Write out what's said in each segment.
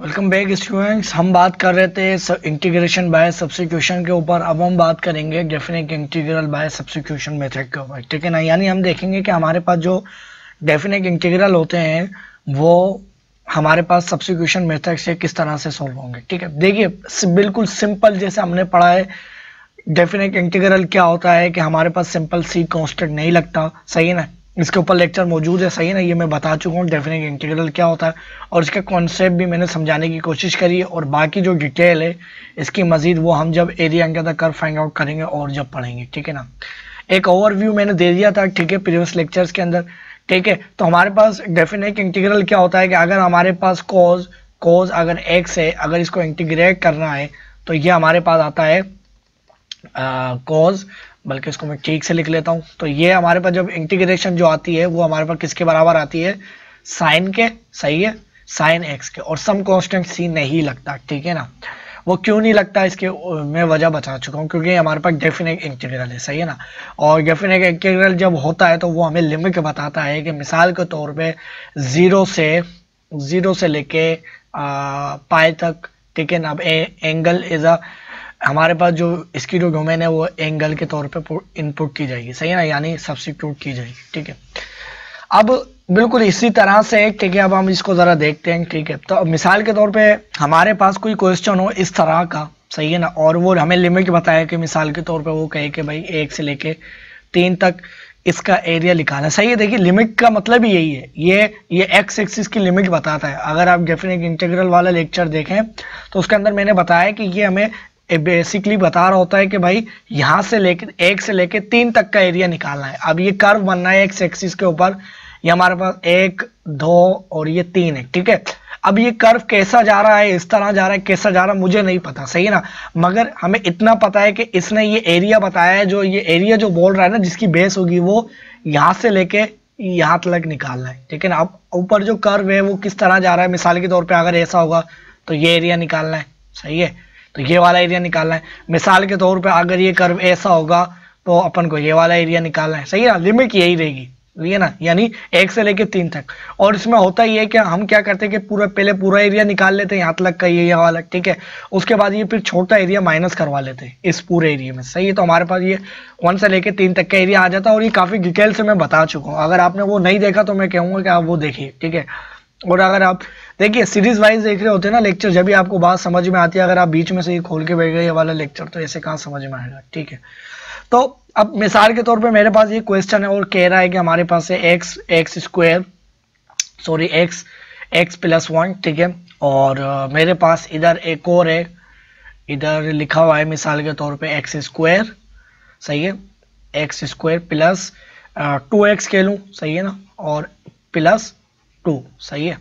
welcome back students हम बात कर रहे थे इंटीग्रेशन बाय सब्सिक्यूशन के ऊपर अब हम बात करेंगे definite integral by substitution method के ऊपर ठीक है ना यानी हम देखेंगे कि हमारे पास जो डेफिनेट इंटीग्रल होते हैं वो हमारे पास सब्सिक्यूशन मेथड से किस तरह से सॉल्व होंगे ठीक है देखिए बिल्कुल सिंपल जैसे हमने पढ़ा है डेफिनेट इंटीग्रल क्या होता है कि हमारे पास सिंपल सी कॉन्स्टेंट नहीं लगता सही है ना इसके ऊपर लेक्चर मौजूद है सही ना ये मैं बता चुका हूँ डेफिनेट इंटीग्रल क्या होता है और इसका कॉन्सेप्ट भी मैंने समझाने की कोशिश करी है और बाकी जो डिटेल है इसकी मज़ीद वो हम जब area under curve find out करेंगे और जब पढ़ेंगे ठीक है ना एक ओवरव्यू मैंने दे दिया था ठीक है प्रीवियस लेक्चर्स के अंदर ठीक है तो हमारे पास डेफिनेट इंटीग्रल क्या होता है कि अगर हमारे पास कोज कोज अगर एक्स है अगर इसको इंटीग्रेट करना है तो ये हमारे पास आता है कोज बल्कि इसको मैं ठीक से लिख लेता हूँ तो ये हमारे पास जब इंटीग्रेशन जो आती है वो हमारे पास किसके बराबर आती है साइन के सही है साइन एक्स के और सम कॉन्स्टेंट सी नहीं लगता ठीक है ना वो क्यों नहीं लगता इसके मैं वजह बता चुका हूँ क्योंकि हमारे पास डेफिनेट इंटीग्रल है सही है ना और डेफिनेट इंटीग्रल जब होता है तो वो हमें लिमिट बताता है कि मिसाल के तौर पे ज़ीरो से ज़ीरो से लेके पाए तक ठीक है ना अब एंगल इज़ अ हमारे पास जो इसकी जो डोमेन है वो एंगल के तौर पे इनपुट की जाएगी सही है ना यानी सब्सिट्यूट की जाएगी ठीक है अब बिल्कुल इसी तरह से ठीक है अब हम इसको ज़रा देखते हैं ठीक है तो मिसाल के तौर पे हमारे पास कोई क्वेश्चन हो इस तरह का सही है ना और वो हमें लिमिट बताया कि मिसाल के तौर पर वो कहे कि भाई एक से लेके तीन तक इसका एरिया निकालना सही है देखिए लिमिट का मतलब ही यही है ये ये एक्स एक्सिस की लिमिट बताता है अगर आप डेफिनेट इंटीग्रल वाला लेक्चर देखें तो उसके अंदर मैंने बताया कि ये हमें बेसिकली बता रहा होता है कि भाई यहाँ से लेके एक से लेके तीन तक का एरिया निकालना है अब ये कर्व बनना है एक्स एक्सिस के ऊपर ये हमारे पास एक दो और ये तीन है ठीक है अब ये कर्व कैसा जा रहा है इस तरह जा रहा है कैसा जा रहा है मुझे नहीं पता सही है ना मगर हमें इतना पता है कि इसने ये एरिया बताया है जो ये एरिया जो बोल रहा है ना जिसकी बेस होगी वो यहाँ से लेके यहाँ तक निकालना है ठीक है ना अब ऊपर जो कर्व है वो किस तरह जा रहा है मिसाल के तौर पर अगर ऐसा होगा तो ये एरिया निकालना है सही है तो ये वाला एरिया निकालना है मिसाल के तौर पर अगर ये कर्व ऐसा होगा तो अपन को ये वाला एरिया निकालना है सही है ना लिमिट यही रहेगी है ना यानी एक से लेके तीन तक और इसमें होता ही है कि हम क्या करते हैं कि पूरा पहले पूरा एरिया निकाल लेते हैं यहाँ तक का ये यहाँ वाला ठीक है उसके बाद ये फिर छोटा एरिया माइनस करवा लेते हैं इस पूरे एरिया में सही है तो हमारे पास ये वन से लेके तीन तक का एरिया आ जाता है और ये काफ़ी डिटेल से मैं बता चुका हूँ अगर आपने वो नहीं देखा तो मैं कहूँगा कि आप वो देखिए ठीक है और अगर आप देखिए सीरीज वाइज देख रहे होते हैं ना लेक्चर जब भी आपको बात समझ में आती है अगर आप बीच में से ही खोल के बैठ गए ये वाला लेक्चर तो ऐसे कहाँ समझ में आएगा ठीक है तो अब मिसाल के तौर पे मेरे पास ये क्वेश्चन है और कह रहा है कि हमारे पास है x x square sorry x x plus one ठीक है और uh, मेरे पास इधर एक और है इधर लिखा हुआ है मिसाल के तौर पे एक्स स्क्वायर सही है x square plus two x कह लूँ सही है ना और प्लस टू सही है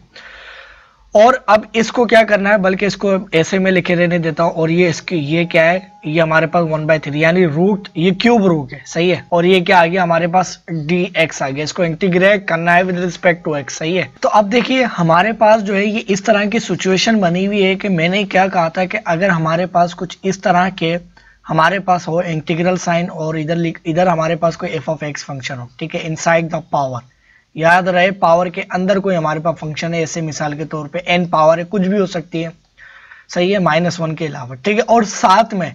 और अब इसको क्या करना है बल्कि इसको ऐसे में लिखे रहने देता हूं और ये इसकी ये क्या है ये हमारे पास वन बाय थ्री यानी रूट ये क्यूब रूट है सही है और ये क्या आ गया हमारे पास डी एक्स आ गया इसको इंटीग्रेट करना है विद रिस्पेक्ट टू एक्स सही है तो अब देखिए हमारे पास जो है ये इस तरह की सिचुएशन बनी हुई है कि मैंने क्या कहा था कि अगर हमारे पास कुछ इस तरह के हमारे पास हो इंटीग्रल साइन और इधर इधर हमारे पास कोई एफ ऑफ एक्स फंक्शन हो ठीक है इनसाइड द पावर याद रहे पावर के अंदर कोई हमारे पास फंक्शन है ऐसे मिसाल के तौर पे एन पावर है कुछ भी हो सकती है सही है माइनस वन के अलावा ठीक है और साथ में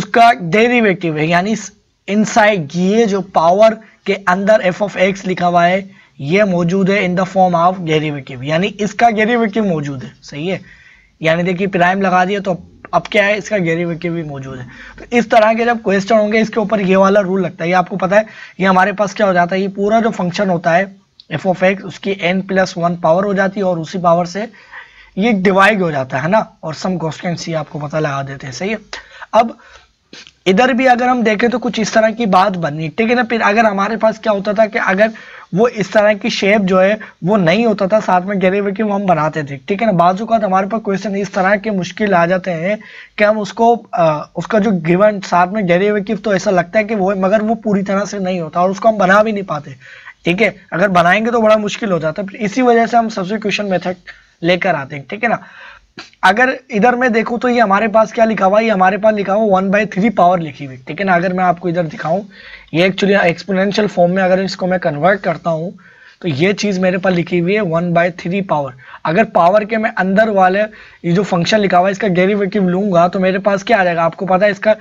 उसका डेरिवेटिव है यानी इनसाइड ये जो पावर के अंदर एफ ऑफ एक्स लिखा हुआ है ये मौजूद है in the form of derivative यानी इसका डेरिवेटिव मौजूद है सही है यानी देखिए प्राइम लगा दिया तो अब क्या है इसका डेरिवेटिव भी मौजूद है तो इस तरह के जब क्वेश्चन होंगे इसके ऊपर ये वाला रूल लगता है ये आपको पता है ये हमारे पास क्या हो जाता है ये पूरा जो फंक्शन होता है एफ ऑफ एक्स उसकी एन प्लस वन पावर हो जाती है और उसी पावर से ये डिवाइड हो जाता है ना और सम कॉन्स्टेंसी आपको पता लगा देते हैं सही है अब इधर भी अगर हम देखें तो कुछ इस तरह की बात बनी ठीक है ना फिर अगर हमारे पास क्या होता था कि अगर वो इस तरह की शेप जो है वो नहीं होता था साथ में डेरिवेटिव हम बनाते थे ठीक है ना बाजू का तो हमारे पास क्वेश्चन इस तरह के मुश्किल आ जाते हैं कि हम उसको आ, उसका जो गिवन साथ में डेरिवेटिव तो ऐसा लगता है कि वो मगर वो पूरी तरह से नहीं होता और उसको हम बना भी नहीं पाते ठीक है अगर बनाएंगे तो बड़ा मुश्किल हो जाता है इसी वजह से हम सब्सिक्यूशन मेथड लेकर आते हैं ठीक है ना अगर इधर मैं देखूं तो ये हमारे पास क्या लिखा हुआ ये हमारे पास लिखा हुआ वन बाई थ्री पावर लिखी हुई ठीक है ना अगर मैं आपको इधर दिखाऊं ये एक्चुअली एक्सपोनेंशियल फॉर्म में अगर इसको मैं कन्वर्ट करता हूं तो ये चीज़ मेरे पास लिखी हुई है वन बाय थ्री पावर अगर पावर के मैं अंदर वाले ये जो फंक्शन लिखा हुआ है इसका डेरिवेटिव लूंगा तो मेरे पास क्या आ जाएगा आपको पता है इसका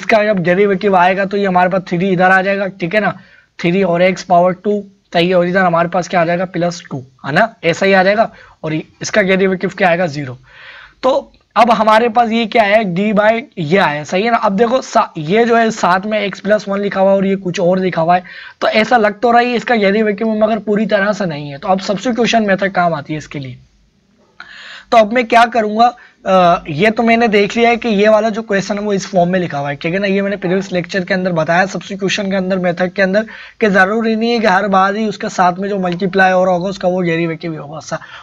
इसका जब डेरिवेटिव आएगा तो ये हमारे पास थ्री इधर आ जाएगा ठीक है ना थ्री और एक्स पावर टू तो ये ओरिजिनल हमारे पास क्या आ जाएगा प्लस टू है ना ऐसा ही आ जाएगा और इसका डेरिवेटिव क्या आएगा जीरो तो अब हमारे पास ये क्या है डी बाई ये आया सही है ना अब देखो ये जो है साथ में एक्स प्लस वन लिखा हुआ है और ये कुछ और लिखा हुआ है तो ऐसा लग तो रहा है इसका डेरिवेटिव मगर पूरी तरह से नहीं है तो अब सब्सिट्यूशन मेथड काम आती है इसके लिए तो अब मैं क्या करूंगा ये तो मैंने देख लिया है कि ये वाला जो क्वेश्चन है वो इस फॉर्म में लिखा हुआ है ठीक है ना ये मैंने प्रीवियस लेक्चर के अंदर बताया क्वेश्चन के अंदर मेथड के अंदर कि ज़रूरी नहीं है कि हर बार ही उसका साथ में जो मल्टीप्लाई हो रहा होगा उसका वो डेरिवेटिव भी होगा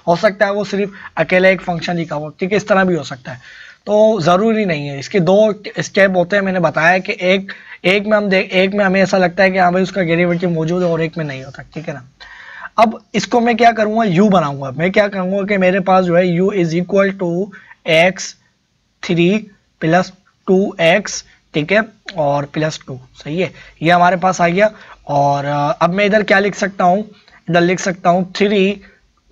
हो सकता है वो सिर्फ अकेला एक फंक्शन लिखा हुआ ठीक है इस तरह भी हो सकता है तो ज़रूरी नहीं है इसके दो स्टेप होते हैं मैंने बताया कि एक एक में हम देख एक में हमें ऐसा लगता है कि हाँ भाई उसका डेरिवेटिव मौजूद है और एक में नहीं होता ठीक है ना अब इसको मैं क्या करूँगा यू बनाऊँगा मैं क्या करूँगा कि मेरे पास जो है u is equal to x three plus two x ठीक है और प्लस टू सही है ये हमारे पास आ गया और अब मैं इधर क्या लिख सकता हूँ इधर लिख सकता हूँ थ्री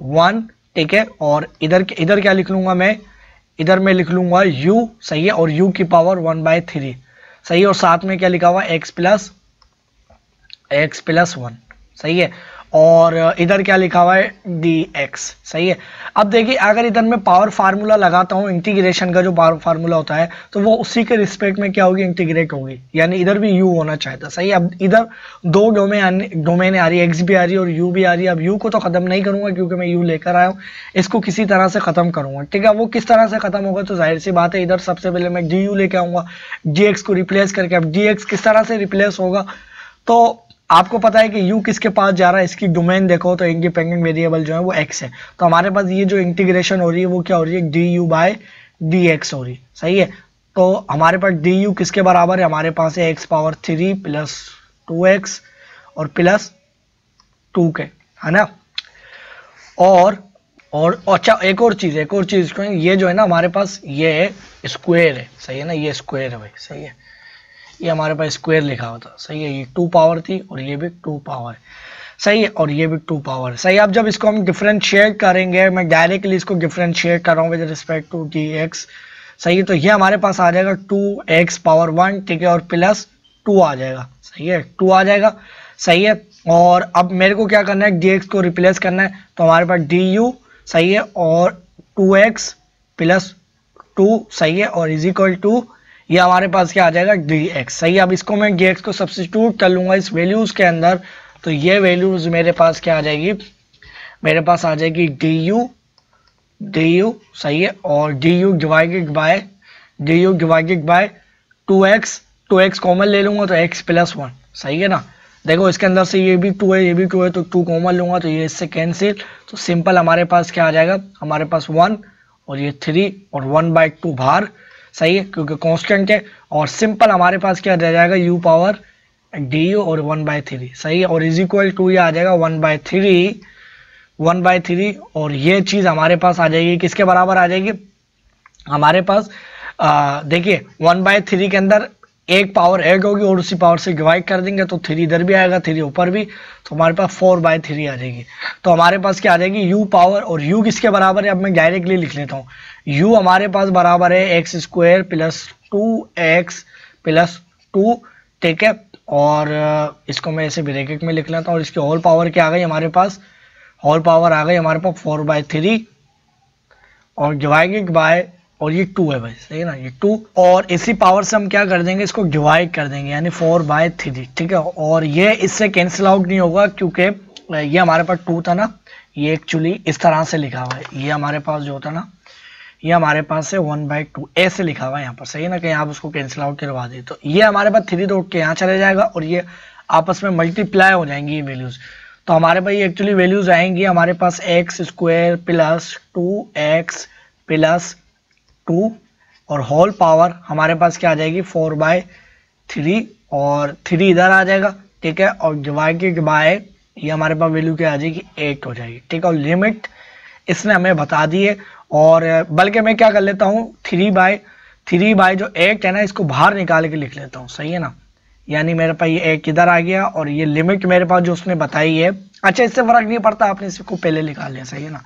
वन ठीक है और इधर इधर क्या लिख लूंगा मैं इधर मैं लिख लूंगा u सही है और u की पावर वन बाय थ्री सही है और साथ में क्या लिखा हुआ x plus x plus one सही है और इधर क्या लिखा हुआ है डी एक्स सही है अब देखिए अगर इधर मैं पावर फार्मूला लगाता हूँ इंटीग्रेशन का जो पावर फार्मूला होता है तो वो उसी के रिस्पेक्ट में क्या होगी इंटीग्रेट होगी यानी इधर भी यू होना चाहिए था सही अब इधर दो डोमेन डोमेन आ रही है एक्स भी आ रही है और यू भी आ रही है अब यू को तो ख़त्म नहीं करूँगा क्योंकि मैं यू लेकर आया हूँ इसको किसी तरह से ख़त्म करूँगा ठीक है वो किस तरह से ख़त्म होगा तो जाहिर सी बात है इधर सबसे पहले मैं डी यू लेकर आऊँगा डी एक्स को रिप्लेस करके अब डी एक्स किस तरह से रिप्लेस होगा तो आपको पता है कि यू किसके पास जा रहा है इसकी डोमेन देखो तो इंडिपेंडेंट वेरिएबल जो है वो एक्स है तो हमारे पास ये जो इंटीग्रेशन हो रही है वो क्या हो रही है d u by d x हो रही है सही है तो हमारे पास डी यू किसके बराबर है हमारे पास है x power three plus two x और प्लस टू के है ना और और अच्छा एक और चीज़ एक और चीज़ ये जो है ना हमारे पास ये स्क्वेयर है सही है ना ये स्क्वेयर है भाई सही है ये हमारे पास स्क्वायर लिखा हुआ था सही है ये टू पावर थी और ये भी टू पावर सही है और ये भी टू पावर सही अब जब इसको हम डिफ्रेंशिएट करेंगे मैं डायरेक्टली इसको डिफ्रेंशिएट कर रहा हूँ with respect to d x सही है तो ये हमारे पास आ जाएगा टू एक्स पावर वन ठीक है और प्लस टू आ जाएगा सही है टू आ जाएगा सही है और अब मेरे को क्या करना है डी एक्स को रिप्लेस करना है तो हमारे पास डी यू सही है और टू एक्स प्लस टू सही है और इज इक्वल टू ये हमारे पास क्या आ जाएगा डी एक्स सही अब इसको मैं डी एक्स को सब्सिट्यूट कर लूँगा इस वैल्यूज़ के अंदर तो ये वैल्यूज़ मेरे पास क्या आ जाएगी मेरे पास आ जाएगी डी यू डी यू सही है और d u divided by d u divided by two x two x common ले लूँगा तो एक्स प्लस वन सही है ना देखो इसके अंदर से ये भी टू है ये भी टू है तो टू कॉमन लूँगा तो ये इससे कैंसिल तो सिंपल हमारे पास क्या आ जाएगा हमारे पास वन और ये थ्री और वन बाई टू भार सही है क्योंकि कॉन्स्टेंट है और सिंपल हमारे पास क्या रह जाएगा यू पावर डी और वन बाय थ्री सही है और इज इक्वल टू ये आ जाएगा one by three one by three और ये चीज़ हमारे पास आ जाएगी किसके बराबर आ जाएगी हमारे पास देखिए वन बाय थ्री के अंदर एक पावर एड होगी और उसी पावर से डिवाइड कर देंगे तो थ्री इधर भी आएगा थ्री ऊपर भी तो हमारे पास फोर बाय थ्री आ जाएगी तो हमारे पास क्या आ जाएगी यू पावर और यू किसके बराबर है अब मैं डायरेक्टली लिख लेता हूँ यू हमारे पास बराबर है x square plus two x plus two ठीक है और इसको मैं ऐसे ब्रेकेट में लिख लेता हूँ और इसकी होल पावर क्या आ गई हमारे पास होल पावर आ गई हमारे पास फोर बाय थ्री और डिवाइडेड बाय और ये टू है भाई सही ना ये टू और इसी पावर से हम क्या कर देंगे इसको डिवाइड कर देंगे यानी फोर बाय थ्री ठीक है और ये इससे कैंसिल आउट नहीं होगा क्योंकि ये हमारे पास टू था ना ये एक्चुअली इस तरह से लिखा हुआ है ये हमारे पास जो होता ना ये हमारे पास है वन बाई टू ऐसे लिखा हुआ है यहाँ पर सही ना कहीं आप उसको कैंसिल आउट करवा दें तो ये हमारे पास थ्री तो के यहाँ चले जाएगा और ये आपस में मल्टीप्लाई हो जाएंगी ये वैल्यूज़ तो हमारे पास ये एक्चुअली वैल्यूज़ आएंगी हमारे पास x square plus two x plus two और होल पावर हमारे पास क्या आ जाएगी फोर बाय थ्री और थ्री इधर आ जाएगा ठीक है और डिवाइड के बाय ये हमारे पास वैल्यू क्या आ जाएगी एट हो जाएगी ठीक है और लिमिट इसने हमें बता दी है और बल्कि मैं क्या कर लेता हूँ थ्री बाय थ्री बाय जो एट है ना इसको बाहर निकाल के लिख लेता हूँ सही है ना यानी मेरे पास ये एक इधर आ गया और ये लिमिट मेरे पास जो उसने बताई है अच्छा इससे फर्क नहीं पड़ता आपने इसको पहले निकाल लिया सही है ना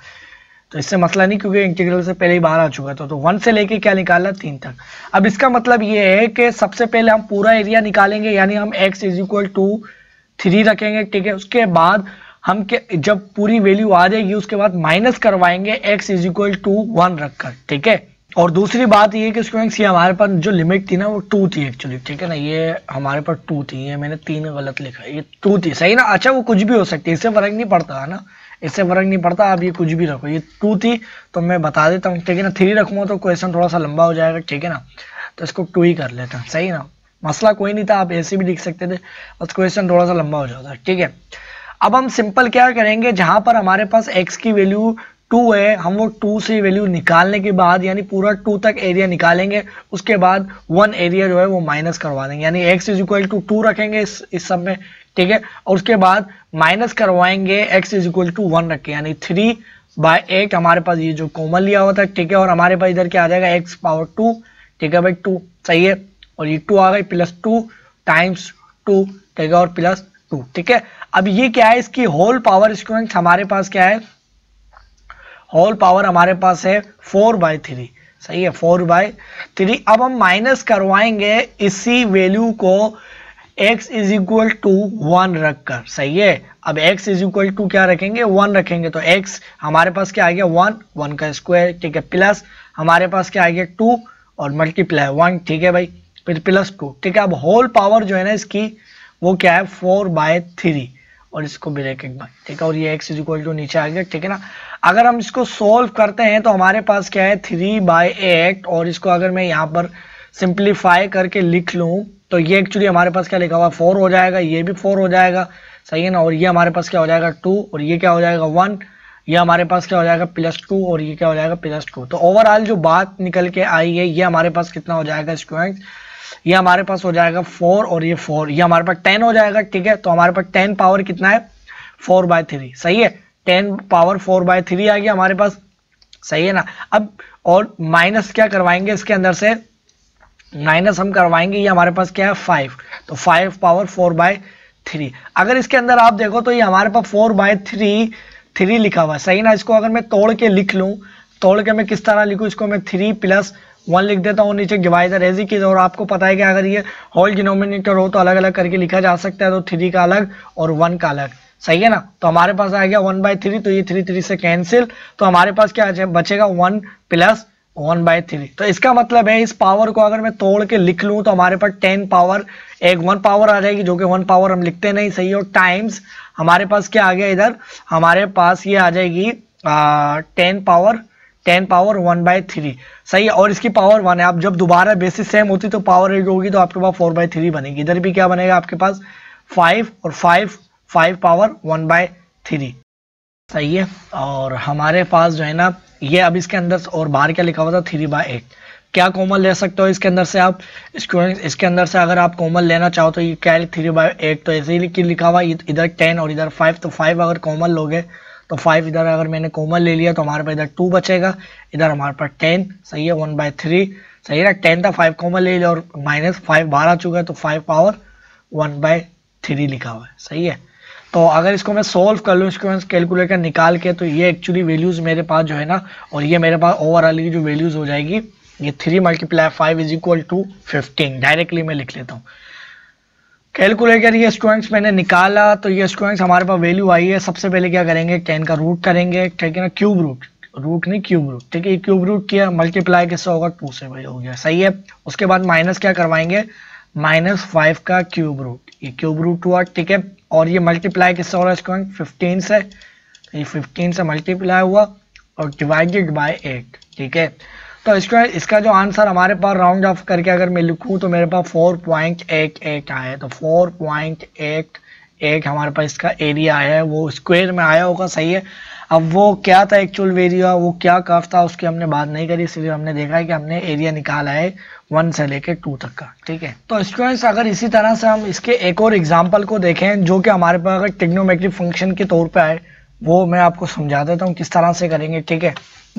तो इससे मसला नहीं क्योंकि इंटीग्रल से पहले ही बाहर आ चुका था तो वन तो से लेके क्या निकाला तीन तक अब इसका मतलब ये है कि सबसे पहले हम पूरा एरिया निकालेंगे यानी हम x is equal to three रखेंगे ठीक है उसके बाद हम के जब पूरी वैल्यू आ जाएगी उसके बाद माइनस करवाएंगे x is equal to one रखकर ठीक है और दूसरी बात ये कि स्टूडेंट्स ये हमारे पास जो लिमिट थी ना वो टू थी एक्चुअली ठीक है ना ये हमारे पास टू थी ये मैंने तीन गलत लिखा ये टू थी सही ना अच्छा वो कुछ भी हो सकती है इससे फर्क नहीं पड़ता है ना इससे फर्क नहीं पड़ता आप ये कुछ भी रखो ये टू थी तो मैं बता देता हूँ ठीक है ना थ्री रखूंगा तो क्वेश्चन थोड़ा सा लंबा हो जाएगा ठीक है ना तो इसको टू ही कर लेते हैं सही ना मसला कोई नहीं था आप ऐसे भी लिख सकते थे बस क्वेश्चन थोड़ा सा लंबा हो जाता ठीक है अब हम सिंपल क्या करेंगे जहां पर हमारे पास एक्स की वैल्यू टू है हम वो टू से वैल्यू निकालने के बाद यानी पूरा टू तक एरिया निकालेंगे उसके बाद वन एरिया जो है वो माइनस करवा देंगे यानी x is equal to two रखेंगे इस इस सब में ठीक है और उसके बाद माइनस करवाएंगे x is equal to one रखें यानी थ्री बाय एट हमारे पास ये जो कॉमन लिया हुआ था ठीक है और हमारे पास इधर क्या आ जाएगा एक्स पावर टू ठीक है भाई टू सही है और ये टू आ गई प्लस टू टाइम्स टू ठीक है और प्लस टू ठीक है अब ये क्या है इसकी होल पावर स्टूडेंट्स हमारे पास क्या है होल पावर हमारे पास है फोर बाय थ्री सही है फोर बाय थ्री अब हम माइनस करवाएंगे इसी वैल्यू को x is equal to one रख कर सही है अब x इज इक्वल टू क्या रखेंगे वन रखेंगे तो x हमारे पास क्या आ गया वन वन का स्क्वायर ठीक है प्लस हमारे पास क्या आ गया टू और मल्टीप्लाई वन ठीक है भाई फिर प्लस टू ठीक है अब होल पावर जो है ना इसकी वो क्या है फोर बाय थ्री और इसको ब्रेक एक बाई ठीक है और ये एक्स इज इक्वल टू नीचे आ गया ठीक है ना अगर हम इसको सोल्व करते हैं तो हमारे पास क्या है थ्री बाई एट और इसको अगर मैं यहाँ पर सिंप्लीफाई करके लिख लूँ तो ये एक्चुअली हमारे पास क्या लिखा हुआ फोर हो जाएगा ये भी फोर हो जाएगा सही है ना और ये हमारे पास क्या हो जाएगा टू और ये क्या हो जाएगा वन ये हमारे पास क्या हो जाएगा प्लस टू और ये क्या हो जाएगा प्लस टू तो ओवरऑल जो बात निकल के आई है ये हमारे पास कितना हो जाएगा स्टूडेंट्स ये हमारे पास हो जाएगा फोर और ये फोर ये हमारे पास टेन हो जाएगा ठीक है तो हमारे पास टेन पावर कितना है फोर बाय थ्री सही है ten power four by three आ गया हमारे पास सही है ना अब और माइनस क्या करवाएंगे इसके अंदर से माइनस हम करवाएंगे ये हमारे पास क्या है फाइव तो five power four by three अगर इसके अंदर आप देखो तो ये हमारे पास फोर बाय थ्री थ्री लिखा हुआ है सही ना इसको अगर मैं तोड़ के लिख लूँ तोड़ के मैं किस तरह लिखूँ इसको मैं थ्री प्लस वन लिख देता हूँ नीचे डिवाइजर एज की और आपको पता है कि अगर ये होल डिनोमिनेटर हो तो अलग अलग करके लिखा जा सकता है तो थ्री का अलग और वन का अलग सही है ना तो हमारे पास आ गया वन बाई थ्री तो ये थ्री थ्री से कैंसिल तो हमारे पास क्या बचेगा one plus one by three तो इसका मतलब है इस पावर को अगर मैं तोड़ के लिख लूँ तो हमारे पास टेन पावर एक वन पावर आ जाएगी जो कि वन पावर हम लिखते नहीं सही और टाइम्स हमारे पास क्या आ गया इधर हमारे पास ये आ जाएगी ten power ten power one by three सही है और इसकी पावर वन है आप जब दोबारा बेसिस सेम होती तो पावर एक होगी तो आपके पास फोर बाय थ्री बनेगी इधर भी क्या बनेगा आपके पास फाइव और five five power one by three सही है और हमारे पास जो है ना ये अब इसके अंदर और बाहर क्या लिखा हुआ था थ्री बाय एट क्या कॉमन ले सकते हो इसके अंदर से आप स्टूडेंट इसके अंदर से अगर आप कॉमन लेना चाहो तो ये क्या थ्री बाय एट तो ऐसे ही लिखा हुआ इधर टेन और इधर फाइव तो फाइव अगर कॉमन लोगे तो फाइव इधर अगर मैंने कॉमन ले लिया तो हमारे पास इधर टू बचेगा इधर हमारे पास टेन सही है वन बाय थ्री सही है ना टेन था फाइव कॉमन ले लिया और माइनस फाइव बाहर आ चुका है तो five power one by three लिखा हुआ है सही है तो अगर इसको मैं सोल्व कर लूँ इसको कैलकुलेटर निकाल के तो ये एक्चुअली वैल्यूज़ मेरे पास जो है ना और ये मेरे पास ओवरऑल की जो वैल्यूज़ हो जाएगी ये three multiply five is equal to fifteen directly मैं लिख लेता हूँ कैलकुलेटर ये स्टूडेंट्स मैंने निकाला तो ये स्टूडेंट्स हमारे पास वैल्यू आई है सबसे पहले क्या करेंगे टेन का रूट करेंगे ठीक है ना क्यूब रूट रूट नहीं क्यूब रूट ठीक है क्यूब रूट किया मल्टीप्लाई किससे होगा टू से भाई हो गया सही है उसके बाद माइनस क्या करवाएंगे माइनस फाइव का क्यूब रूट ये क्यूब रूट हुआ ठीक है और ये मल्टीप्लाई किससे हो रहा है स्टूडेंट फिफ्टीन से ये फिफ्टीन से मल्टीप्लाई हुआ और डिवाइडेड बाई एट ठीक है तो इसका इसका जो आंसर हमारे पास राउंड ऑफ करके अगर मैं लिखूँ तो मेरे पास फोर पॉइंट एक एक आया तो फोर पॉइंट एक एक हमारे पास इसका एरिया आया है वो स्क्वायर में आया होगा सही है अब वो क्या था एक्चुअल एरिया वो क्या कफ था उसकी हमने बात नहीं करी इसलिए हमने देखा है कि हमने एरिया निकाला है वन से लेके टू तक का ठीक है तो स्टूडेंट्स अगर इसी तरह से हम इसके एक और एग्जाम्पल को देखें जो कि हमारे पास अगर टिग्नोमेट्रिक फंक्शन के तौर पर आए वो मैं आपको समझा देता हूँ किस तरह से करेंगे ठीक है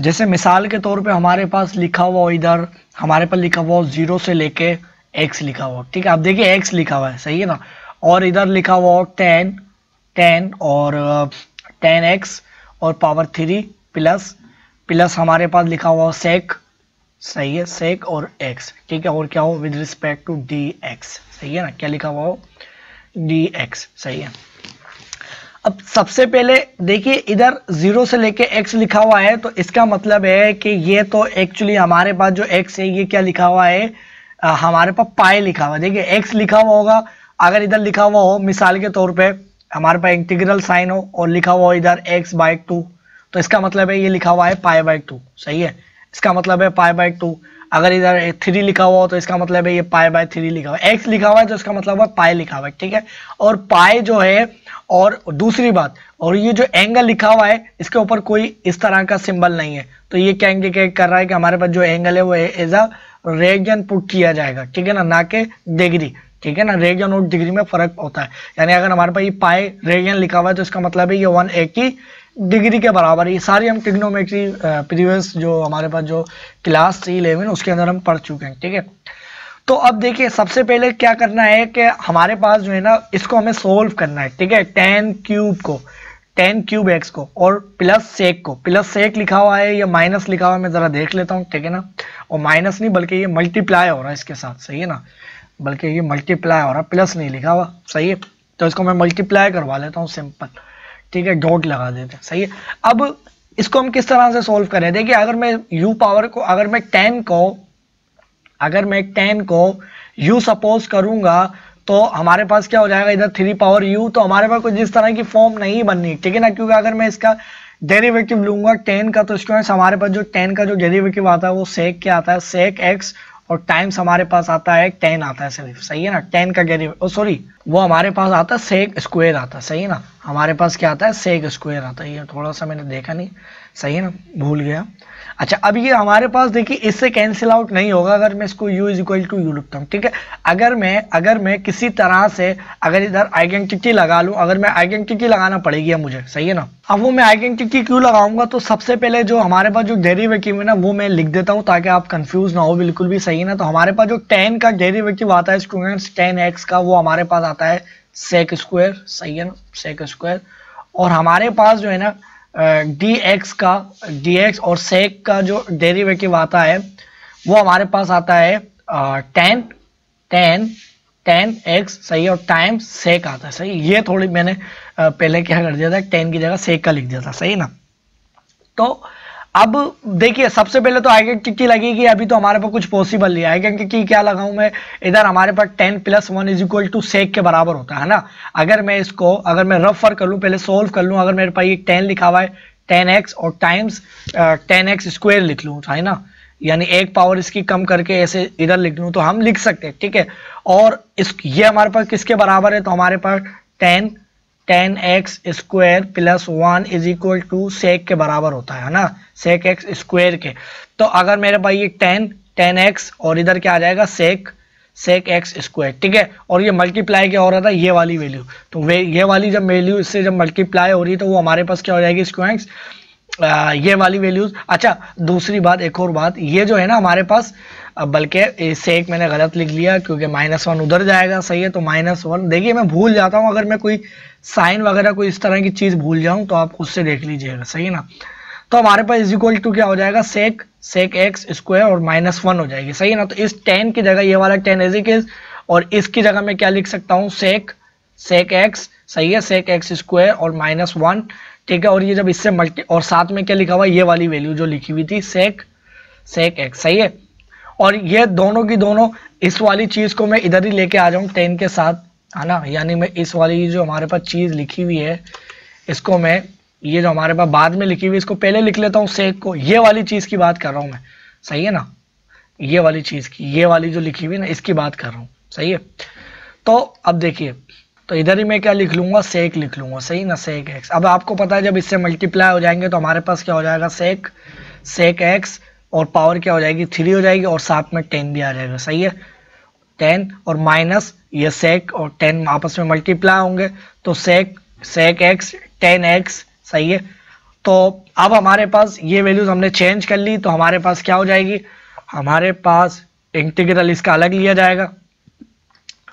जैसे मिसाल के तौर पे हमारे पास लिखा हुआ इधर हमारे पास लिखा हुआ ज़ीरो से लेके एक्स लिखा हुआ ठीक है आप देखिए एक्स लिखा हुआ है सही है ना और इधर लिखा हुआ टेन टेन और टेन एक्स और पावर थ्री प्लस प्लस हमारे पास लिखा हुआ सेक सही है सेक और एक्स ठीक है और क्या हो with respect to d x सही है ना क्या लिखा हुआ हो डी एक्स सही है अब सबसे पहले देखिए इधर जीरो से लेके एक्स लिखा हुआ है तो इसका मतलब है कि ये तो एक्चुअली हमारे पास जो एक्स है ये क्या लिखा हुआ है आ, हमारे पास पाए लिखा हुआ है देखिए एक्स लिखा हुआ होगा अगर इधर लिखा हुआ हो मिसाल के तौर पे हमारे पास इंटीग्रल साइन हो और लिखा हुआ हो इधर एक्स बाइक टू तो इसका मतलब है ये लिखा हुआ है पाए बाइक टू सही है इसका मतलब है पाए बाइक टू अगर इधर थ्री लिखा हुआ हो तो इसका मतलब है ये पाए बाय थ्री लिखा हुआ है एक्स लिखा हुआ है तो इसका मतलब है पाए लिखा हुआ है ठीक है और पाए जो है और दूसरी बात और ये जो एंगल लिखा हुआ है इसके ऊपर कोई इस तरह का सिंबल नहीं है तो ये क्या इंडिकेट कर रहा है कि हमारे पास जो एंगल है वो एज अ रेगन पुट किया जाएगा ठीक है ना ना के डिग्री ठीक है ना रेगियन और डिग्री में फर्क होता है यानी अगर हमारे पास ये पाए रेगियन लिखा हुआ है तो इसका मतलब है ये वन एटी डिग्री के बराबर ये सारी हम टिग्नोमेट्री प्रीवियस जो हमारे पास जो क्लास थी इलेवन उसके अंदर हम पढ़ चुके हैं ठीक है तो अब देखिए सबसे पहले क्या करना है कि हमारे पास जो है ना इसको हमें सोल्व करना है ठीक है टेन क्यूब को टेन क्यूब एक्स को और प्लस सेक को प्लस सेक लिखा हुआ है या माइनस लिखा हुआ है मैं ज़रा देख लेता हूँ ठीक है ना और माइनस नहीं बल्कि ये मल्टीप्लाई हो रहा है इसके साथ सही है ना बल्कि ये मल्टीप्लाई हो रहा है प्लस नहीं लिखा हुआ सही है तो इसको मैं मल्टीप्लाई करवा लेता हूँ सिंपल ठीक है डॉट लगा देते हैं सही है अब इसको हम किस तरह से सॉल्व करें देखिए अगर मैं u पावर को अगर मैं टेन को अगर मैं टेन को u सपोज करूंगा तो हमारे पास क्या हो जाएगा इधर थ्री पावर u तो हमारे पास कुछ जिस तरह की फॉर्म नहीं बननी ठीक है ना क्योंकि अगर मैं इसका डेरिवेटिव लूंगा टेन का तो स्टूडेंट्स हमारे पास जो टेन का जो डेरिवेटिव आता है वो सेक क्या आता है सेक एक्स और टाइम्स हमारे पास आता है टेन आता है सिर्फ सही है ना टेन का डेरिवेटिव सॉरी वो हमारे पास आता है सेक स्क्वायर आता है सही है ना हमारे पास क्या आता है सेक स्क्वायर आता है ये थोड़ा सा मैंने देखा नहीं सही है ना भूल गया अच्छा अब ये हमारे पास देखिए इससे कैंसिल आउट नहीं होगा अगर मैं इसको u is equal to u लिखता हूँ ठीक है अगर मैं अगर मैं किसी तरह से अगर इधर आइडेंटिटी लगा लूँ अगर मैं आइडेंटिटी लगाना पड़ेगी मुझे सही है ना अब वो मैं आइडेंटिटी क्यों लगाऊंगा तो सबसे पहले जो हमारे पास जो डेरीवेटिव है ना वो मैं लिख देता हूँ ताकि आप कंफ्यूज ना हो बिल्कुल भी सही है ना तो हमारे पास जो टेन का डेरीवेटिव आता है स्टूडेंट्स टेन एक्स का वो हमारे पास आता है सेक स्क्वायर सही है ना सेक स्क्वायर और हमारे पास जो है ना डी एक्स का डी एक्स और सेक का जो डेरिवेटिव आता है वो हमारे पास आता है टेन टेन टेन एक्स सही और टाइम सेक आता है सही ये थोड़ी मैंने पहले क्या कर दिया था टेन की जगह सेक का लिख दिया था सही ना तो अब देखिए सबसे पहले तो आइगन टिक्की लगेगी अभी तो हमारे पास कुछ पॉसिबल नहीं है आइगन टिक्की क्या लगाऊं मैं इधर हमारे पास ten plus one is equal to sec के बराबर होता है ना अगर मैं इसको अगर मैं रफ फर कर लूँ पहले सोल्व कर लूँ अगर मेरे पास ये टेन लिखा हुआ है टेन एक्स और टाइम्स टेन एक्स स्क्वेयर लिख लूँ है ना यानी एक पावर इसकी कम करके ऐसे इधर लिख लूँ तो हम लिख सकते हैं ठीक है और इस ये हमारे पास किसके बराबर है तो हमारे पास ten ten x square plus one is equal to sec के बराबर होता है ना सेक एक्स स्क्वायर के तो अगर मेरे भाई ये टेन टेन एक्स और इधर क्या आ जाएगा सेक सेक एक्स स्क्वायर ठीक है और ये मल्टीप्लाई क्या हो रहा था ये वाली वैल्यू तो वे ये वाली जब वैल्यू इससे जब मल्टीप्लाई हो रही है तो वो हमारे पास क्या हो जाएगी स्क्वायर ये वाली वैल्यूज़ अच्छा दूसरी बात एक और बात ये जो है ना हमारे पास बल्कि इससे एक मैंने गलत लिख लिया क्योंकि माइनस वन उधर जाएगा सही है तो माइनस वन देखिए मैं भूल जाता हूँ अगर मैं कोई साइन वगैरह कोई इस तरह की चीज़ भूल जाऊँ तो आप उससे देख लीजिएगा सही है ना तो हमारे पास इजिक्वल इक्वल टू क्या हो जाएगा सेक सेक एक्स स्क्वायर और माइनस वन हो जाएगी सही है ना तो इस टेन की जगह ये वाला टेन एज इज और इसकी जगह मैं क्या लिख सकता हूँ सेक सेक एक्स सही है सेक एक्स स्क्वायर और माइनस वन ठीक है और ये जब इससे मल्टी और साथ में क्या लिखा हुआ ये वाली वैल्यू जो लिखी हुई थी सेक सेक एक्स सही है और ये दोनों की दोनों इस वाली चीज़ को मैं इधर ही लेके आ जाऊं टेन के साथ है ना यानी मैं इस वाली जो हमारे पास चीज़ लिखी हुई है इसको मैं ये जो हमारे पास बाद में लिखी हुई इसको पहले लिख लेता हूँ सेक को ये वाली चीज़ की बात कर रहा हूँ मैं सही है ना ये वाली चीज़ की ये वाली जो लिखी हुई ना इसकी बात कर रहा हूँ सही है तो अब देखिए तो इधर ही मैं क्या लिख लूँगा सेक लिख लूँगा सही ना सेक एक्स अब आपको पता है जब इससे मल्टीप्लाई हो जाएंगे तो हमारे पास क्या हो जाएगा सेक सेक एक्स और पावर क्या हो जाएगी थ्री हो जाएगी और साथ में टेन भी आ जाएगा सही है टेन और माइनस ये सेक और टेन आपस में मल्टीप्लाई होंगे तो sec sec x ten x सही है तो अब हमारे पास ये वैल्यूज़ हमने चेंज कर ली तो हमारे पास क्या हो जाएगी हमारे पास इंटीग्रल इसका अलग लिया जाएगा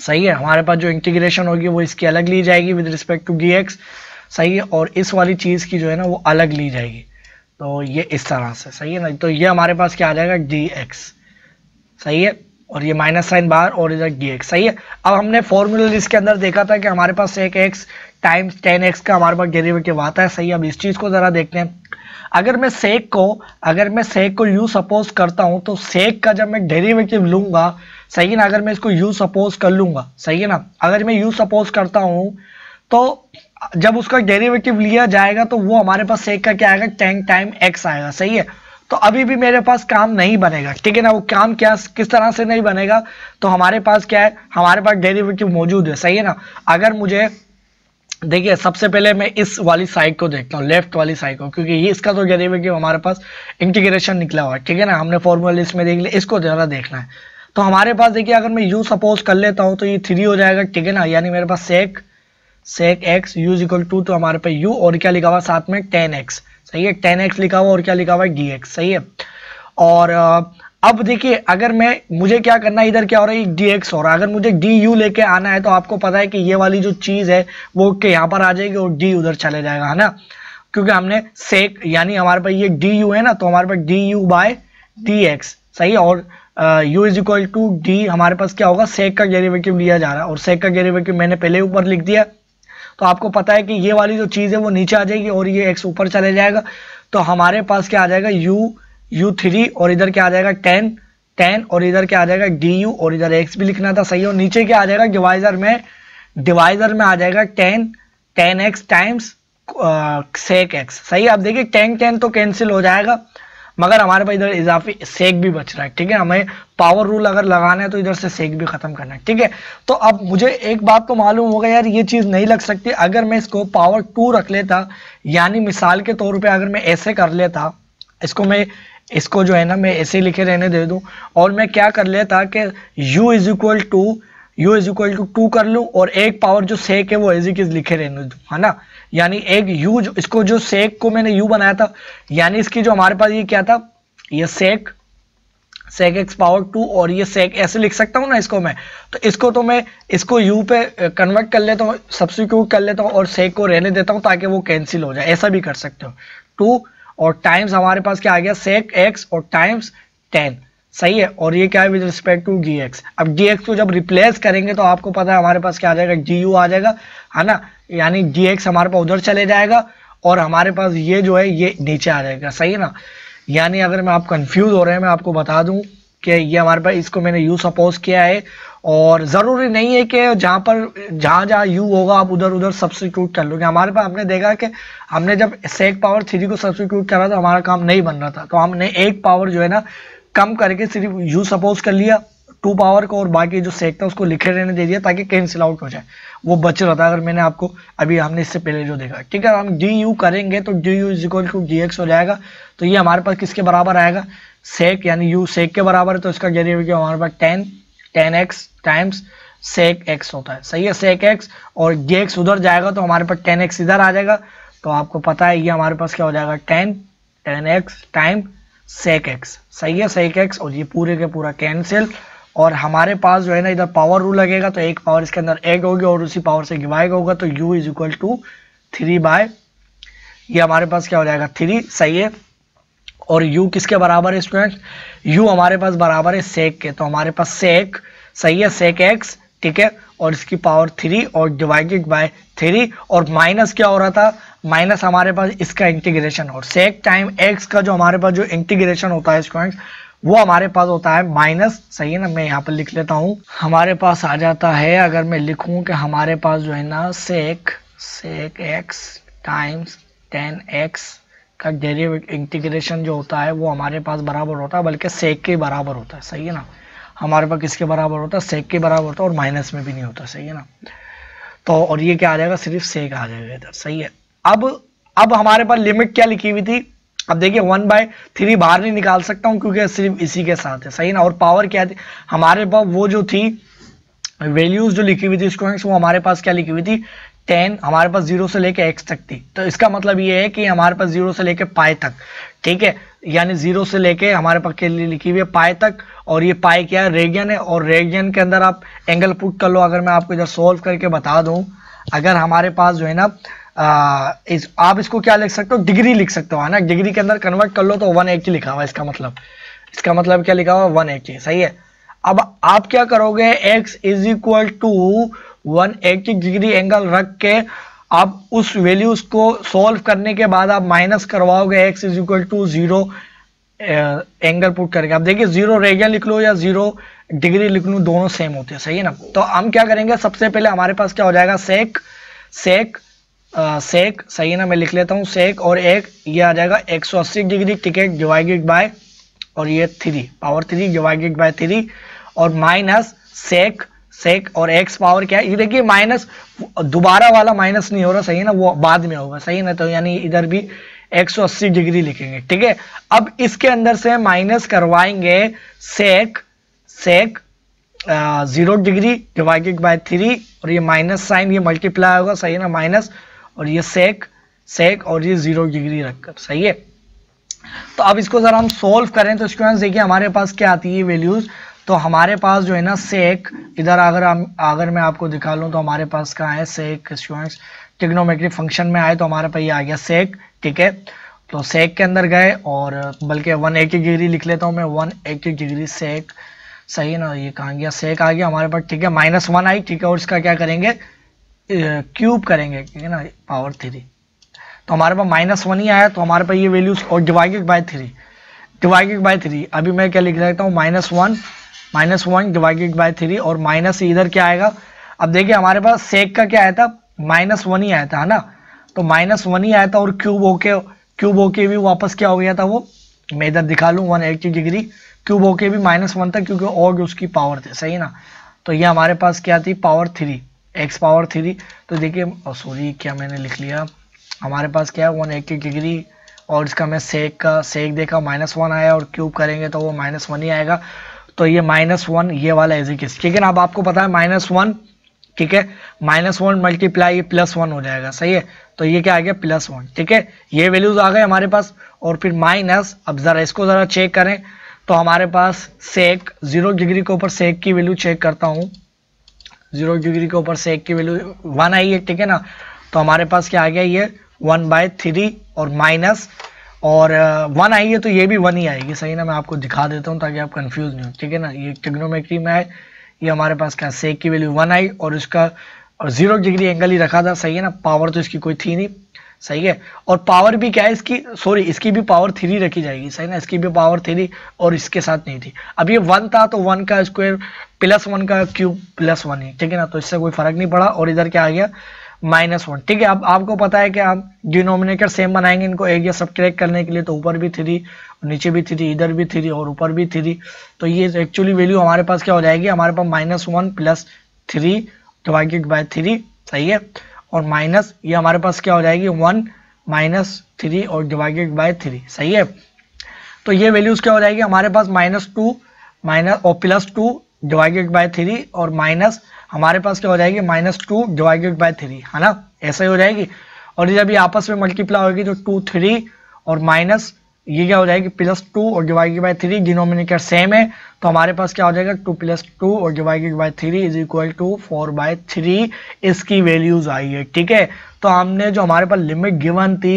सही है हमारे पास जो इंटीग्रेशन होगी वो इसकी अलग ली जाएगी with respect to d x सही है और इस वाली चीज़ की जो है ना वो अलग ली जाएगी तो ये इस तरह से सही है ना तो ये हमारे पास क्या आ जाएगा डी एक्स सही है और ये माइनस साइन बार और इधर डी एक्स सही है अब हमने फॉर्मूला इसके अंदर देखा था कि हमारे पास एक एक्स टाइम्स टेन एक्स का हमारे पास डेरिवेटिव आता है सही है अब इस चीज़ को ज़रा देखते हैं अगर मैं सेक को अगर मैं सेक को यू सपोज करता हूँ तो सेक का जब मैं डेरिवेटिव लूंगा सही है ना अगर मैं इसको यू सपोज कर लूंगा सही है ना अगर मैं यू सपोज करता हूँ तो जब उसका डेरिवेटिव लिया जाएगा तो वो हमारे पास सेक का क्या आएगा टेन टाइम एक्स आएगा सही है तो अभी भी मेरे पास काम नहीं बनेगा ठीक है ना वो काम क्या किस तरह से नहीं बनेगा तो हमारे पास क्या है हमारे पास डेरिवेटिव मौजूद है सही है ना अगर मुझे देखिए सबसे पहले मैं इस वाली साइड को देखता हूँ लेफ्ट वाली साइड को क्योंकि ये इसका तो गरीब है कि हमारे पास इंटीग्रेशन निकला हुआ है ठीक है ना हमने फॉर्मूला इसमें देख लिया इसको ज़रा देखना है तो हमारे पास देखिए अगर मैं यू सपोज कर लेता हूँ तो ये थ्री हो जाएगा ठीक है ना यानी मेरे पास sec sec x use equal to तो हमारे पे यू और क्या लिखा हुआ साथ में टेन एक्स सही है टेन एक्स लिखा हुआ और क्या लिखा हुआ है डी एक्स सही है और अब देखिए अगर मैं मुझे क्या करना है इधर क्या हो रहा है डी एक्स हो रहा है अगर मुझे डी यू लेके आना है तो आपको पता है कि ये वाली जो चीज़ है वो के यहाँ पर आ जाएगी और डी उधर चले जाएगा है ना क्योंकि हमने सेक यानी हमारे पास ये डी यू है ना तो हमारे पास d u by d x सही है और u is equal to d हमारे पास क्या होगा सेक का डेरिवेटिव लिया जा रहा है और सेक का डेरिवेटिव मैंने पहले ऊपर लिख दिया तो आपको पता है कि ये वाली जो चीज़ है वो नीचे आ जाएगी और ये एक्स ऊपर चले जाएगा तो हमारे पास क्या आ जाएगा यू u3 और इधर क्या आ जाएगा टेन टेन और इधर क्या आ जाएगा डी यू और इधर एक्स भी लिखना था सही और नीचे क्या आ जाएगा डिवाइजर में डिवाइजर में आ जाएगा ten ten x times sec x सही आप देखिए टेन टेन तो कैंसिल हो जाएगा मगर हमारे पास इधर इजाफी सेक भी बच रहा है ठीक है हमें पावर रूल अगर लगाना है तो इधर से सेक भी खत्म करना है ठीक है तो अब मुझे एक बात तो मालूम होगा यार ये चीज़ नहीं लग सकती अगर मैं इसको पावर टू रख लेता यानी मिसाल के तौर पर अगर मैं ऐसे कर लेता इसको मैं इसको जो है ना मैं ऐसे लिखे रहने दे दूँ और मैं क्या कर लेता कि u is equal to u is equal to two कर लूँ और एक पावर जो सेक है वो एज इज लिखे रहने दूँ है ना यानी एक यू जो इसको जो सेक को मैंने यू बनाया था यानी इसकी जो हमारे पास ये क्या था ये sec sec x power two और ये सेक ऐसे लिख सकता हूँ ना इसको मैं तो इसको तो मैं इसको यू पे कन्वर्ट कर लेता हूँ सब्सिक्यूट कर लेता हूँ और सेक को रहने देता हूँ ताकि वो कैंसिल हो जाए ऐसा भी कर सकते हो टू और टाइम्स हमारे पास क्या आ गया सेक एक्स और टाइम्स टेन सही है और ये क्या है with respect to d x अब डी एक्स को जब रिप्लेस करेंगे तो आपको पता है हमारे पास क्या आ जाएगा डी यू आ जाएगा है ना यानी डी एक्स हमारे पास उधर चले जाएगा और हमारे पास ये जो है ये नीचे आ जाएगा सही है ना यानी अगर मैं आप कंफ्यूज हो रहे हैं मैं आपको बता दूं कि ये हमारे पास इसको मैंने यू सपोज किया है और ज़रूरी नहीं है कि जहाँ पर जहाँ जहाँ यू होगा आप उधर उधर सब्सिट्यूट कर लोगे हमारे पास हमने देखा कि हमने जब सेक पावर थ्री को सब्सिट्यूट करा तो हमारा काम नहीं बन रहा था तो हमने एक पावर जो है ना कम करके सिर्फ यू सपोज कर लिया टू पावर को और बाकी जो सेक था उसको लिखे रहने दे दिया ताकि कैंसिल आउट हो जाए वो बच रहा था अगर मैंने आपको अभी हमने इससे पहले जो देखा ठीक है हम डी यू करेंगे तो d u is equal to d x हो जाएगा तो ये हमारे पास किसके बराबर आएगा सेक यानी यू सेक के बराबर है तो इसका डेरिवेटिव हमारे पास ten ten x times sec x होता है सही है सेक एक्स और ये एक्स उधर जाएगा तो हमारे पास टेन एक्स इधर आ जाएगा तो आपको पता है ये हमारे पास क्या हो जाएगा ten ten x time sec x सही है सेक एक्स और ये पूरे के पूरा कैंसिल और हमारे पास जो है ना इधर पावर रूल लगेगा तो एक पावर इसके अंदर एक होगी और उसी पावर से डिवाइड होगा तो u is equal to three by ये हमारे पास क्या हो जाएगा थ्री सही है और u किसके बराबर है स्टूडेंट u हमारे पास बराबर है सेक के तो हमारे पास सेक सही है सेक एक्स ठीक है और इसकी पावर थ्री और डिवाइडेड बाय थ्री और माइनस क्या हो रहा था माइनस हमारे पास इसका इंटीग्रेशन और सेक टाइम एक्स का जो हमारे पास जो इंटीग्रेशन होता है स्टूडेंट वो हमारे पास होता है माइनस सही है ना मैं यहाँ पर लिख लेता हूँ हमारे पास आ जाता है अगर मैं लिखूँ कि हमारे पास जो है ना sec sec x times ten x का डेरिवेटिव इंटीग्रेशन जो होता है वो हमारे पास बराबर होता है बल्कि सेक के बराबर होता है सही है ना हमारे पास किसके बराबर होता है सेक के बराबर होता है और माइनस में भी नहीं होता सही है ना तो और ये क्या आ जाएगा सिर्फ सेक आ जाएगा इधर सही है अब अब हमारे पास लिमिट क्या लिखी हुई थी अब देखिए वन बाय थ्री बाहर नहीं निकाल सकता हूँ क्योंकि सिर्फ इसी के साथ है सही है ना और पावर क्या थी हमारे पास वो जो थी वैल्यूज जो लिखी हुई थी स्टूडेंट्स वो हमारे पास क्या लिखी हुई थी टेन हमारे पास जीरो से लेके एक्स तक थी तो इसका मतलब ये है कि हमारे पास जीरो से लेके पाए तक ठीक है यानी जीरो से लेके हमारे पास के लिए लिखी हुई है पाए तक और ये पाए क्या है रेगियन है और रेगियन के अंदर आप एंगल पुट कर लो अगर मैं आपको इधर सोल्व करके बता दूं अगर हमारे पास जो है ना इस आप इसको क्या लिख सकते हो डिग्री लिख सकते हो है ना डिग्री के अंदर कन्वर्ट कर लो तो वन एट्टी लिखा हुआ इसका मतलब इसका मतलब क्या लिखा हुआ वन एट्टी सही है अब आप क्या करोगे x is equal to 180 degree angle रख के आप उस वैल्यूज को सॉल्व करने के बाद आप माइनस करवाओगे x is equal to zero angle put करेंगे आप देखिए जीरो रेडियन लिख लो या जीरो डिग्री लिख लो दोनों सेम होते हैं सही है ना तो हम क्या करेंगे सबसे पहले हमारे पास क्या हो जाएगा सेक सेक सेक सही है ना मैं लिख लेता हूँ सेक और एक ये आ जाएगा अस्सी डिग्री टिकेट डिवाइडेड बाय और ये three power three divided by three और माइनस सेक सेक और एक्स पावर क्या है ये देखिए माइनस दोबारा वाला माइनस नहीं हो रहा सही है ना वो बाद में होगा सही ना तो यानी इधर भी 180 डिग्री लिखेंगे ठीक है अब इसके अंदर से माइनस करवाएंगे sec sec zero degree divided by three और ये माइनस साइन ये मल्टीप्लाई होगा सही है ना माइनस और ये सेक सेक और ये जीरो डिग्री रखकर सही है तो अब इसको जरा हम सोल्व करें तो इसके देखिए हमारे पास क्या आती है वैल्यूज तो हमारे पास जो है ना सेक इधर अगर हम अगर मैं आपको दिखा लूँ तो हमारे पास कहाँ है सेक स्टूडेंट्स टिग्नोमेट्री फंक्शन में आए तो हमारे पास ये आ गया सेक ठीक है तो सेक के अंदर गए और बल्कि वन एटी डिग्री लिख लेता हूँ मैं वन एटी डिग्री सेक सही ना ये कहाँ गया सेक आ गया हमारे पास ठीक है माइनस वन आई ठीक है और इसका क्या करेंगे क्यूब करेंगे ठीक है ना पावर थ्री तो हमारे पास माइनस वन ही आया तो हमारे पास ये वैल्यूज और divided by three divided by three अभी मैं क्या लिख देता हूँ minus one minus one divided by three और माइनस इधर क्या आएगा अब देखिए हमारे पास सेक का क्या आया था माइनस वन ही आया था है ना तो माइनस वन ही आया था और क्यूब होके क्यूब होके भी वापस क्या हो गया था वो मैं इधर दिखा लूँ वन एट्टी डिग्री क्यूब होके भी माइनस वन था क्योंकि और उसकी पावर थी सही ना तो ये हमारे पास क्या थी power three x power three तो देखिए सॉरी क्या मैंने लिख लिया हमारे पास क्या है वन एट्टी डिग्री और इसका मैं सेक का सेक देखा माइनस वन आया और क्यूब करेंगे तो वो माइनस वन ही आएगा तो ये माइनस वन ये वाला एज इज ठीक है ना अब आपको पता है माइनस वन ठीक है minus one multiply plus one हो जाएगा सही है तो ये क्या आ गया प्लस वन ठीक है ये वैल्यूज आ गए हमारे पास और फिर माइनस अब ज़रा इसको ज़रा चेक करें तो हमारे पास सेक जीरो डिग्री के ऊपर सेक की वैल्यू चेक करता हूँ जीरो डिग्री के ऊपर सेक की वैल्यू वन आई है ठीक है ना तो हमारे पास क्या आ गया ये वन बाय थ्री और माइनस और वन आई है तो ये भी वन ही आएगी सही ना मैं आपको दिखा देता हूँ ताकि आप कंफ्यूज नहीं हो ठीक है ना ये टिग्नोमेट्री में आए ये हमारे पास क्या सेक की वैल्यू वन आई और इसका जीरो डिग्री एंगल ही रखा था सही है ना पावर तो इसकी कोई थी नहीं सही है और पावर भी क्या है इसकी सॉरी इसकी भी पावर थ्री रखी जाएगी सही ना इसकी भी पावर थ्री और इसके साथ नहीं थी अब ये वन था तो वन का स्क्वायर प्लस वन का क्यूब प्लस वन ही ठीक है ना तो इससे कोई फर्क नहीं पड़ा और इधर क्या आ गया माइनस वन ठीक है अब आपको पता है कि आप डिनोमिनेटर सेम बनाएंगे इनको एक या सब करने के लिए तो ऊपर भी थ्री नीचे भी थ्री इधर भी थ्री और ऊपर भी थ्री तो ये एक्चुअली वैल्यू हमारे पास क्या हो जाएगी हमारे पास minus one plus three divided by three सही है और माइनस ये हमारे पास क्या हो जाएगी वन माइनस थ्री और डिवाइडेड बाय थ्री सही है तो ये वैल्यूज़ क्या हो जाएगी हमारे पास माइनस टू माइनस और plus two divided by three और माइनस हमारे पास क्या हो जाएगी minus two divided by three है ना ऐसा ही हो जाएगी और ये जब ये आपस में मल्टीप्लाई होगी तो टू थ्री और माइनस ये क्या हो जाएगी प्लस टू और divided by three denominator same है तो हमारे पास क्या हो जाएगा टू प्लस टू और divided by three is equal to four by three इसकी वैल्यूज आई है ठीक है तो हमने जो हमारे पास लिमिट गिवन थी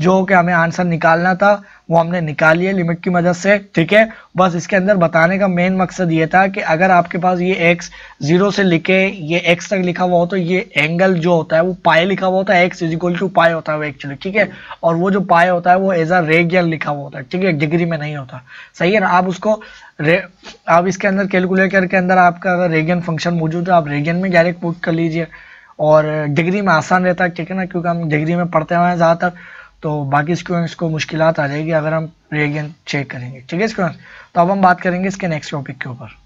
जो कि हमें आंसर निकालना था वो हमने निकाली है लिमिट की मदद से ठीक है बस इसके अंदर बताने का मेन मकसद ये था कि अगर आपके पास ये एक्स जीरो से लिखे ये एक्स तक लिखा हुआ हो तो ये एंगल जो होता है वो पाए लिखा हुआ होता है एक्स इज इक्वल टू पाए होता है वो एक्चुअली ठीक है और वो जो पाए होता है वो एज अ रेगियल लिखा हुआ होता है ठीक है डिग्री में नहीं होता सही है ना आप उसको रे आप इसके अंदर कैलकुलेटर के अंदर आपका अगर रेगियन फंक्शन मौजूद है आप रेगियन में डायरेक्ट पुट कर लीजिए और डिग्री में आसान रहता है ठीक है ना क्योंकि हम डिग्री में पढ़ते हुए हैं ज़्यादातर तो बाकी स्टूडेंट्स को मुश्किल आ जाएगी अगर हम रेगियन चेक करेंगे ठीक है स्टूडेंट्स तो अब हम बात करेंगे इसके नेक्स्ट टॉपिक के ऊपर